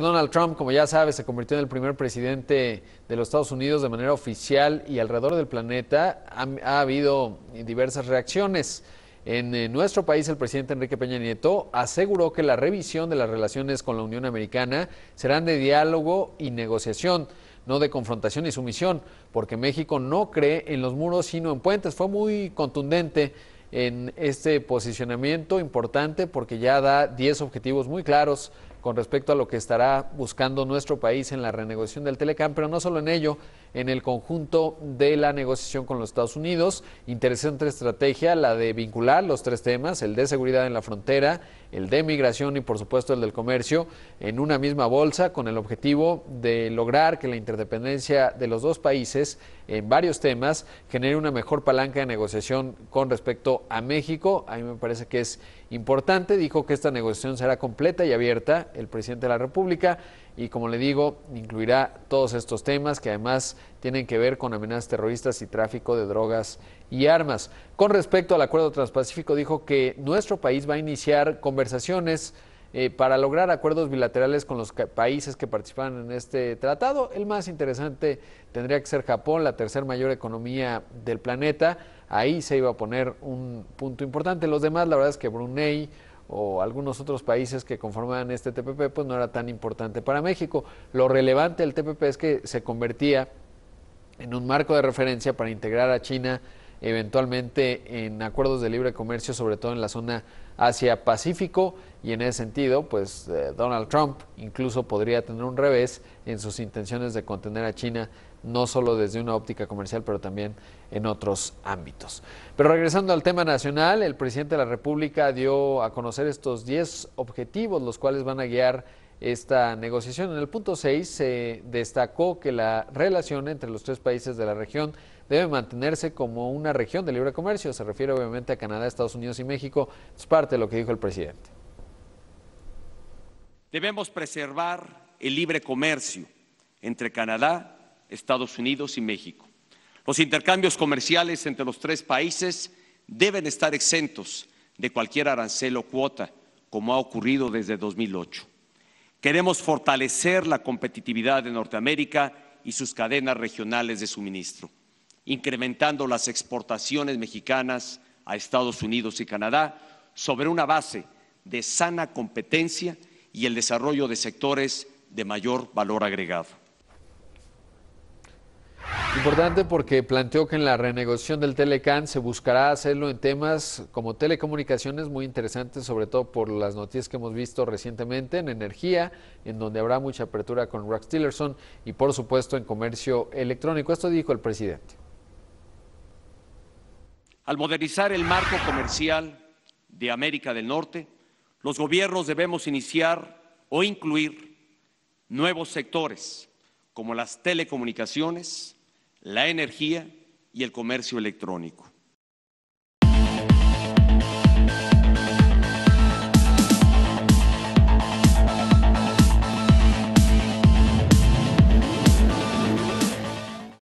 Donald Trump, como ya sabes, se convirtió en el primer presidente de los Estados Unidos de manera oficial y alrededor del planeta ha, habido diversas reacciones. En eh, nuestro país, el presidente Enrique Peña Nieto aseguró que la revisión de las relaciones con la Unión Americana serán de diálogo y negociación, no de confrontación y sumisión, porque México no cree en los muros sino en puentes. Fue muy contundente en este posicionamiento importante porque ya da 10 objetivos muy claros con respecto a lo que estará buscando nuestro país en la renegociación del Telecam, pero no solo en ello, en el conjunto de la negociación con los Estados Unidos. Interesante estrategia la de vincular los tres temas, el de seguridad en la frontera, el de migración y por supuesto el del comercio, en una misma bolsa con el objetivo de lograr que la interdependencia de los dos países en varios temas, genere una mejor palanca de negociación con respecto a México. A mí me parece que es importante. Dijo que esta negociación será completa y abierta el presidente de la República y como le digo, incluirá todos estos temas que además tienen que ver con amenazas terroristas y tráfico de drogas y armas. Con respecto al acuerdo transpacífico, dijo que nuestro país va a iniciar conversaciones eh, para lograr acuerdos bilaterales con los países que participan en este tratado. El más interesante tendría que ser Japón, la tercera mayor economía del planeta. Ahí se iba a poner un punto importante. Los demás, la verdad es que Brunei o algunos otros países que conformaban este TPP, pues no era tan importante para México. Lo relevante del TPP es que se convertía en un marco de referencia para integrar a China eventualmente en acuerdos de libre comercio, sobre todo en la zona Asia-Pacífico, y en ese sentido, pues eh, Donald Trump incluso podría tener un revés en sus intenciones de contener a China, no solo desde una óptica comercial, pero también en otros ámbitos. Pero regresando al tema nacional, el presidente de la República dio a conocer estos 10 objetivos, los cuales van a guiar esta negociación. En el punto 6 se destacó que la relación entre los tres países de la región debe mantenerse como una región de libre comercio. Se refiere obviamente a Canadá, Estados Unidos y México. Es parte de lo que dijo el presidente. Debemos preservar el libre comercio entre Canadá, Estados Unidos y México. Los intercambios comerciales entre los tres países deben estar exentos de cualquier arancel o cuota, como ha ocurrido desde 2008. Queremos fortalecer la competitividad de Norteamérica y sus cadenas regionales de suministro, incrementando las exportaciones mexicanas a Estados Unidos y Canadá sobre una base de sana competencia y el desarrollo de sectores de mayor valor agregado. Importante porque planteó que en la renegociación del Telecan se buscará hacerlo en temas como telecomunicaciones, muy interesantes, sobre todo por las noticias que hemos visto recientemente en energía, en donde habrá mucha apertura con Rex Tillerson y por supuesto en comercio electrónico. Esto dijo el presidente. Al modernizar el marco comercial de América del Norte, los gobiernos debemos iniciar o incluir nuevos sectores como las telecomunicaciones, la energía y el comercio electrónico.